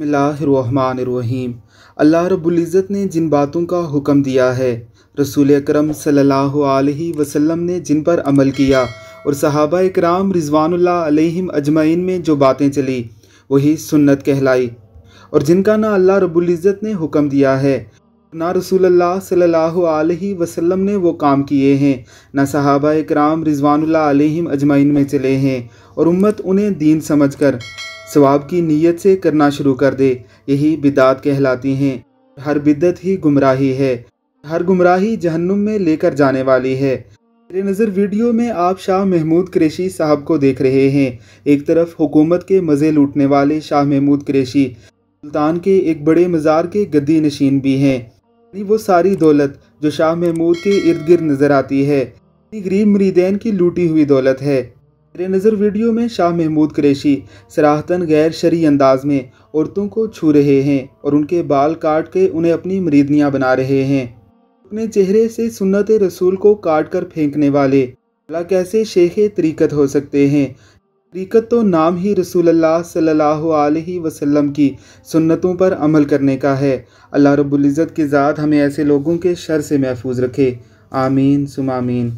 बसमीम अल्लाह रब्ज़त ने जिन बातों का हुक्म दिया है रसूल अक्रम सल्लल्लाहु अलैहि वसल्लम ने जिन पर अमल किया और सहाबा कराम रिजवानुल्लाह अलैहिम अजमैन में जो बातें चली वही सुन्नत कहलाई और जिनका ना अल्लाह रब्ज़त ने हुक्म दिया है ना रसूल सल्लल्लाहु अलैहि वसल्लम ने वो काम किए हैं ना सहाबा कराम रिजवानुल्लाह अलैहिम अजमैन में चले हैं और उम्मत उन्हें दीन समझ कर सवाब की नीयत से करना शुरू कर दे यही बिदात कहलाती हैं हर बिदत ही गुमराही है हर गुमराही जहन्नुम में लेकर जाने वाली है मेरे नज़र वीडियो में आप शाह महमूद क्रेशी साहब को देख रहे हैं एक तरफ हुकूमत के मज़े लूटने वाले शाह महमूद क्रेशी सुल्तान के एक बड़े मज़ार के गद्दी नशीन भी हैं यानी वो सारी दौलत जो शाह महमूद के इर्द गिर्द नज़र आती है गरीब मरीदैन की लूटी हुई दौलत है नज़र वीडियो में शाह महमूद क्रेशी सराहतन गैर शरी अंदाज में औरतों को छू रहे हैं और उनके बाल काट के उन्हें अपनी मरीदनियाँ बना रहे हैं अपने चेहरे से सुन्नत रसूल को काट कर फेंकने वाले अला कैसे शेख तरीक़त हो सकते हैं तरीक़त तो नाम ही रसूल अल्लाह सल्लल्लाहु अलैहि वसल्लम की सुन्नतों पर अमल करने का है अल्लाह रब्बुल इज़्ज़त की ज़ात हमें ऐसे लोगों के शर से महफूज रखे आमीन सुमामीन